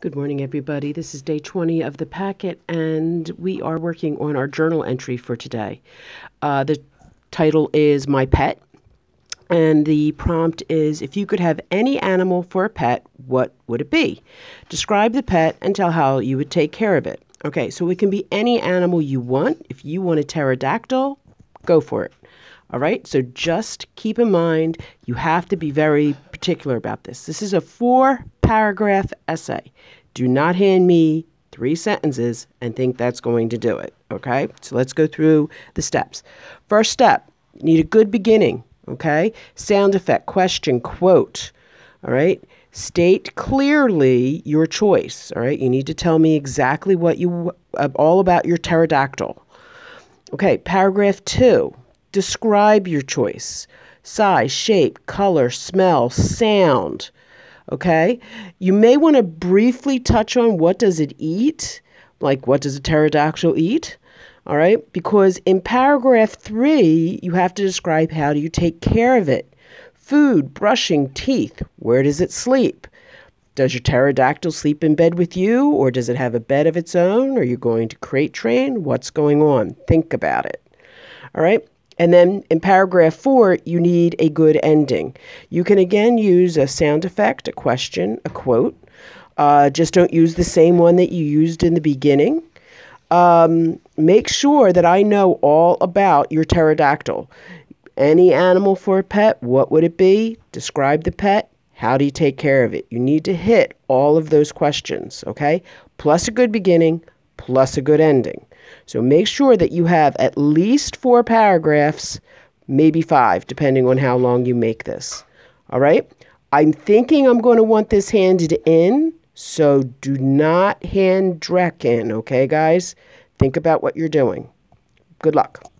Good morning, everybody. This is day 20 of the packet, and we are working on our journal entry for today. Uh, the title is My Pet, and the prompt is If you could have any animal for a pet, what would it be? Describe the pet and tell how you would take care of it. Okay, so it can be any animal you want. If you want a pterodactyl, go for it. All right, so just keep in mind you have to be very particular about this. This is a four paragraph essay. Do not hand me three sentences and think that's going to do it. Okay? So let's go through the steps. First step, need a good beginning. Okay? Sound effect, question, quote. All right? State clearly your choice. All right? You need to tell me exactly what you, uh, all about your pterodactyl. Okay, paragraph two, describe your choice size, shape, color, smell, sound okay? You may want to briefly touch on what does it eat? Like what does a pterodactyl eat? All right? Because in paragraph 3, you have to describe how do you take care of it? Food, brushing, teeth. Where does it sleep? Does your pterodactyl sleep in bed with you, or does it have a bed of its own? Are you going to crate train? What's going on? Think about it. All right. And then in paragraph four, you need a good ending. You can again use a sound effect, a question, a quote. Uh, just don't use the same one that you used in the beginning. Um, make sure that I know all about your pterodactyl. Any animal for a pet, what would it be? Describe the pet. How do you take care of it? You need to hit all of those questions, okay? Plus a good beginning, plus a good ending. So make sure that you have at least four paragraphs, maybe five, depending on how long you make this. All right? I'm thinking I'm going to want this handed in, so do not hand dreck in, okay, guys? Think about what you're doing. Good luck.